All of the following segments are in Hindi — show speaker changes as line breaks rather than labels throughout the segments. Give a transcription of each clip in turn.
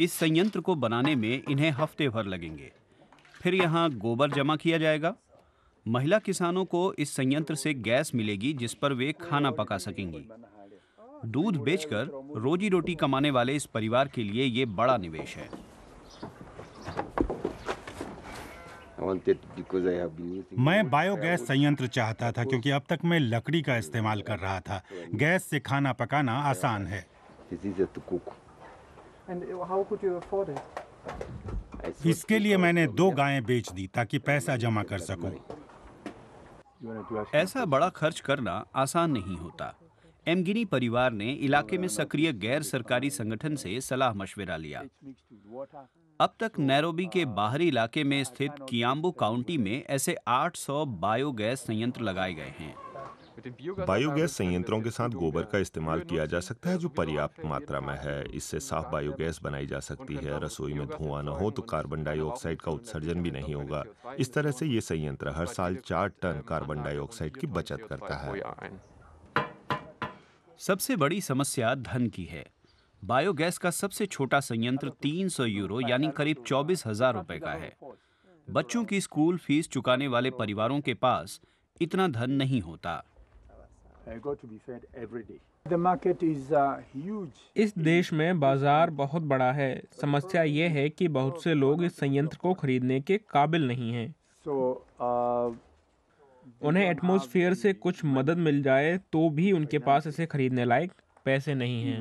इस संयंत्र को बनाने में इन्हें हफ्ते भर लगेंगे फिर यहाँ गोबर जमा किया जाएगा महिला किसानों को इस संयंत्र से गैस मिलेगी जिस पर वे खाना पका सकेंगी दूध बेचकर रोजी रोटी कमाने वाले इस परिवार के लिए ये बड़ा निवेश है मैं बायोगैस संयंत्र चाहता था क्योंकि अब तक मैं लकड़ी का इस्तेमाल कर रहा था गैस से खाना पकाना आसान है इसके लिए मैंने दो गायें बेच दी ताकि पैसा जमा कर सकूं। ऐसा बड़ा खर्च करना आसान नहीं होता एमगिनी परिवार ने इलाके में सक्रिय गैर सरकारी संगठन से सलाह मशविरा लिया अब तक नैरोबी के बाहरी इलाके में स्थित कियाम्बू काउंटी में ऐसे 800 बायोगैस संयंत्र लगाए गए हैं बायोगैस संयंत्रों के साथ गोबर का इस्तेमाल किया जा सकता है जो पर्याप्त मात्रा में है इससे साफ बायोगैस बनाई जा सकती है रसोई में धुआं न हो तो कार्बन डाइऑक्साइड का उत्सर्जन भी नहीं होगा इस तरह से ये संयंत्र हर साल चार टन कार्बन um, डाइऑक्साइड की बचत करता है सबसे बड़ी समस्या धन की है बायोगैस का सबसे छोटा संयंत्र 300 यूरो um, यानी करीब uh, चौबीस हजार रुपए का है बच्चों की स्कूल फीस चुकाने वाले परिवारों के पास इतना धन नहीं होता Uh, uh, इस देश में बाजार बहुत बड़ा है समस्या ये है कि बहुत से लोग इस संयंत्र को खरीदने के काबिल नहीं हैं। uh, उन्हें एटमोसफियर से कुछ मदद मिल जाए तो भी उनके पास इसे खरीदने लायक पैसे नहीं हैं।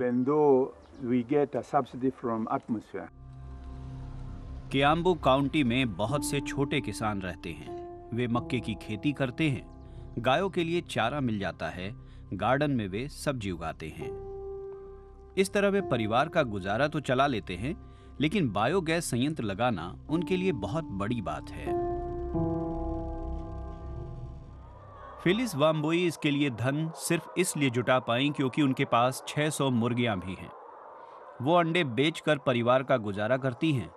कियाम्बू काउंटी में बहुत से छोटे किसान रहते हैं वे मक्के की खेती करते हैं गायों के लिए चारा मिल जाता है गार्डन में वे सब्जी उगाते हैं इस तरह वे परिवार का गुजारा तो चला लेते हैं लेकिन बायोगैस संयंत्र लगाना उनके लिए बहुत बड़ी बात है फिलिस वाम्बोई इसके लिए धन सिर्फ इसलिए जुटा पाई क्योंकि उनके पास 600 मुर्गियां भी हैं वो अंडे बेचकर परिवार का गुजारा करती हैं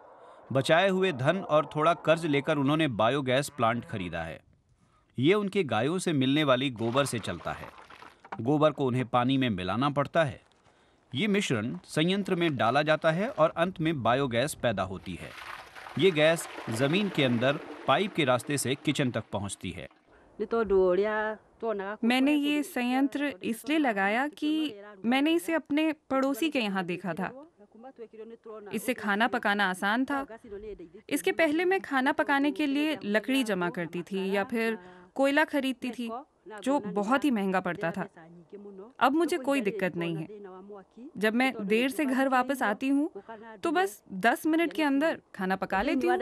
बचाए हुए धन और थोड़ा कर्ज लेकर उन्होंने बायोगैस प्लांट खरीदा है ये उनके गायों से मिलने वाली गोबर से चलता है गोबर को उन्हें पानी में मिलाना पड़ता है ये मिश्रण संयंत्र में डाला जाता है और अंत में बायोगैस पैदा होती है ये गैस जमीन के अंदर पाइप के रास्ते से किचन तक पहुंचती है तो तो मैंने तो ये संयंत्र इसलिए लगाया कि मैंने इसे अपने पड़ोसी के यहाँ देखा था इससे खाना पकाना आसान था इसके पहले मैं खाना पकाने के लिए लकड़ी जमा करती थी या फिर कोयला खरीदती थी जो बहुत ही महंगा पड़ता था अब तो मुझे कोई दिक्कत नहीं है जब मैं तो देर से तो घर वापस आती हूँ तो बस दस मिनट के अंदर खाना पका लेती हूँ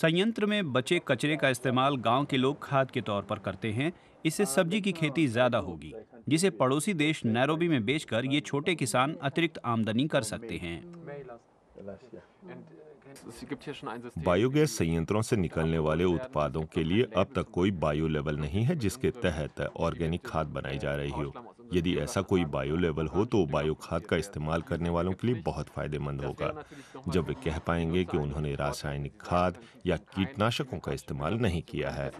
संयंत्र में बचे कचरे का इस्तेमाल गांव के लोग खाद के तौर पर करते हैं इससे हाँ, सब्जी की खेती ज्यादा होगी जिसे पड़ोसी देश नैरोबी में बेचकर ये छोटे किसान अतिरिक्त आमदनी कर सकते हैं बायोगैस uh, तो संयंत्रों से निकलने वाले उत्पादों के लिए अब तक कोई बायो लेवल नहीं है जिसके तहत ऑर्गेनिक खाद बनाई जा रही हो यदि ऐसा कोई बायो लेवल हो तो बायो खाद का इस्तेमाल करने वालों के लिए बहुत फायदेमंद होगा जब वे कह पाएंगे कि उन्होंने रासायनिक खाद या कीटनाशकों का इस्तेमाल नहीं किया है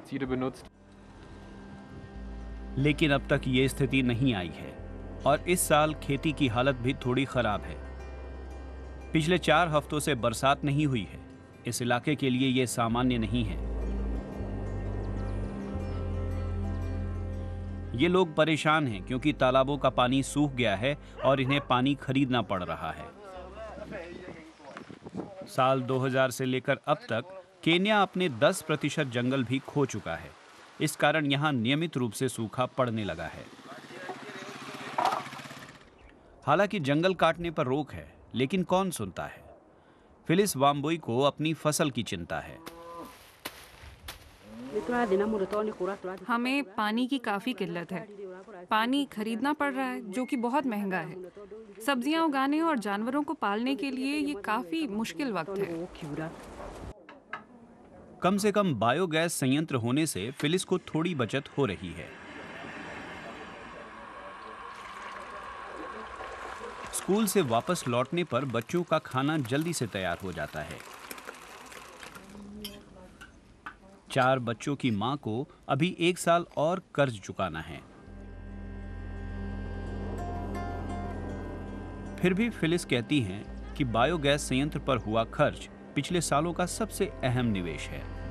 लेकिन अब तक ये स्थिति नहीं आई है और इस साल खेती की हालत भी थोड़ी खराब है पिछले चार हफ्तों से बरसात नहीं हुई है इस इलाके के लिए यह सामान्य नहीं है ये लोग परेशान हैं क्योंकि तालाबों का पानी सूख गया है और इन्हें पानी खरीदना पड़ रहा है साल 2000 से लेकर अब तक केन्या अपने 10 प्रतिशत जंगल भी खो चुका है इस कारण यहाँ नियमित रूप से सूखा पड़ने लगा है हालांकि जंगल काटने पर रोक है लेकिन कौन सुनता है फिलिस वाम्बुई को अपनी फसल की चिंता है हमें पानी की काफ़ी किल्लत है पानी खरीदना पड़ रहा है जो कि बहुत महंगा है सब्जियां उगाने और जानवरों को पालने के लिए ये काफ़ी मुश्किल वक्त है कम से कम बायोगैस संयंत्र होने से फिलिस को थोड़ी बचत हो रही है स्कूल से वापस लौटने पर बच्चों का खाना जल्दी से तैयार हो जाता है चार बच्चों की मां को अभी एक साल और कर्ज चुकाना है फिर भी फिलिस कहती हैं कि बायोगैस संयंत्र पर हुआ खर्च पिछले सालों का सबसे अहम निवेश है